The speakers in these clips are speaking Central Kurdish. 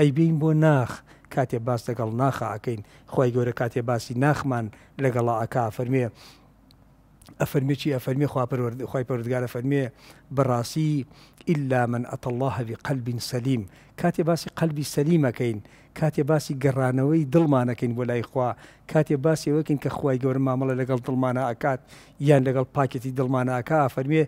ئەیبین بۆ ناخ کاتێ باس لەگەڵ ناخەکەین خی گەورە کاتێ باسی ناخمان لەگەڵا ئاکا فەرمێ ئەفەرمێکی ئەفەرمی خی پەرودگارە فەرمێ بەڕاستی ئللا من ئەتەله هەوی قەلبین سەلیم کاتێ باسی قەلبی سەلیمەکەین کاتێ باسی گەڕانەوەی دڵمانەکەین بۆ لای خوا کاتێ باسی ئەوەکەین کە خخوای گەور مامەڵە لەگەڵ دڵمانە ئاکات یان لەگەڵ پاکەتی دڵمانە ئاکا فەرمێ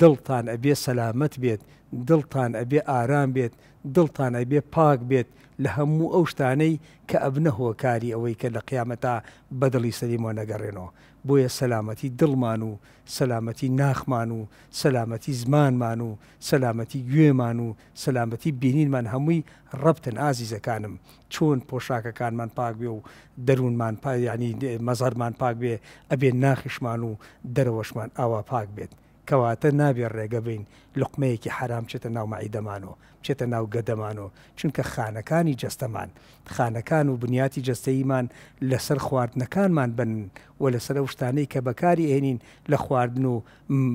دڵتان ئەبێ سەلامت بێت دڵتان ئەبێ ئارام بێت دڵتان ئەبێ پاک بێت لە هەموو ئەو شتانەی کە ئەبنە هۆکاری ئەوەی کە لە قیامەتا بەدڵی سەلیمۆ نەگەڕێنەوە بۆیە سەلامەتی دڵمان و سەلامەتی ناخمان و سەلامەتی زمانمان و سەلامەتی گوێمان و سەلامەتی بینینمان هەم هەمووی ڕبتن ئازیزەکانم چۆن پۆشاکەکانمان پاک بێ و دەروونمان پایانی مەزارمان پاک بێ ئەبێ ناخشمان و دەرەوەشمان ئاوا پاک بێت. کەواتە نابێ ڕێگە بین لقمەیەکی حرام چێتە ناو مەعیدەمانەوە بچێتە ناو گەدەمانەوە چونکە خانەکانی جستەمان خانەکان و بنیاتی جستەیمان لەسەر خواردنەکانمان بن و لەسەر ئەو شتانەی کە بەکاری هێنین لە خواردن و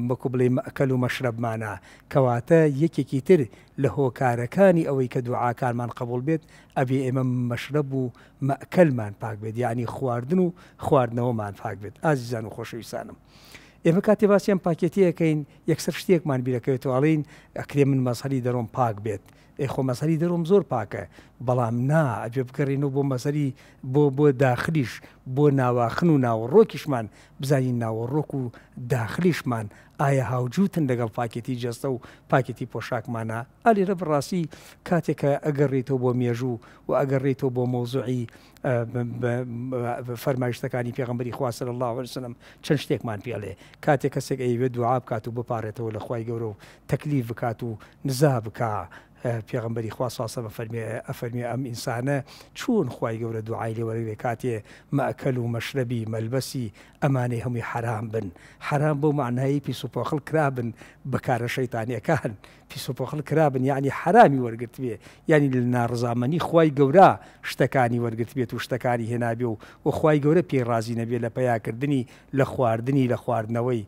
بەکو بڵێ مەکەل و مەشربمانە کەواتە یەکێکی تر لە هۆکارەکانی ئەوەی کە دوعاکانمان قبول بێت ئەبێ ئێمە مەشرب و مەکەلمان پاک بێت یعنی خواردن و خواردنەوەمان پاک بێت ئازیزان و خۆشەویسانم. ئێمە کاتێ باسییان پاکێتیەکەین یەکسەر شتێکمان بیرەکەوێتەوەڵین ئەکرێ من مەسەری دەڕۆم پاک بێت ئەیخۆ مەسەری دەرم زۆر پاکە بەڵام نا ئەبێ بکەڕینەوە بۆ مەسەری بۆ بۆ داخلیش بۆ ناواخن و ناوەڕۆکیشمان بزانین ناوەڕۆک و داخلیشمان ئایا هاوجوتن لەگەڵ پاکێتی جەستە و پاکێتی پۆشاکمانە ئالێرە بڕاستی کاتێکە ئەگەڕێتەوە بۆ مێژوو و ئەگەڕێتەوە بۆ مۆزوعی فەرمایشتەکانی پێغمبری خواسە لە لاوەرسنم چەند شتێکمان پێڵێ کاتێک کەسێک ئەیوێ دوعا بکات و بپارێتەوە لە خی گەورە و تەکلیف بکات و نزا بکە پێغمبەری خواساسە بە ئەفەرمی ئەم ئینسانە چون خی گەورە دوعای لێوەرەوێ کاتێ مەکەل و مەشرەبی مەلبەسی ئەمانەی هەمووی حرام بن حرام بۆ معنایی پیسوپۆخل کرابن بەکارە شەیتانیەکان پیسوپۆخل کرابن یعنی حرامی وەرگرت بێ ینی لە ناڕزامەنی خی گەورە شتەکانی وەرگرت بێت و شتەکانی هێنابێ و وخوای گەورە پێڕازی نەبێت لە پەیاکردنی لە خواردنی لە خواردنەوەی.